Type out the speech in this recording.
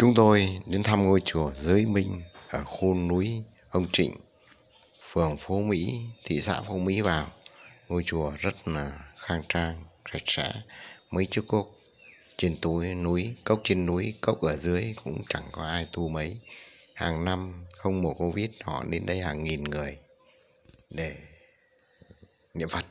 Chúng tôi đến thăm ngôi chùa Giới Minh ở khu núi Ông Trịnh, phường Phú Mỹ, thị xã Phú Mỹ vào. Ngôi chùa rất là khang trang, sạch sẽ, mấy chiếc cốc trên túi núi, cốc trên núi, cốc ở dưới cũng chẳng có ai tu mấy. Hàng năm không mùa Covid họ đến đây hàng nghìn người để niệm Phật.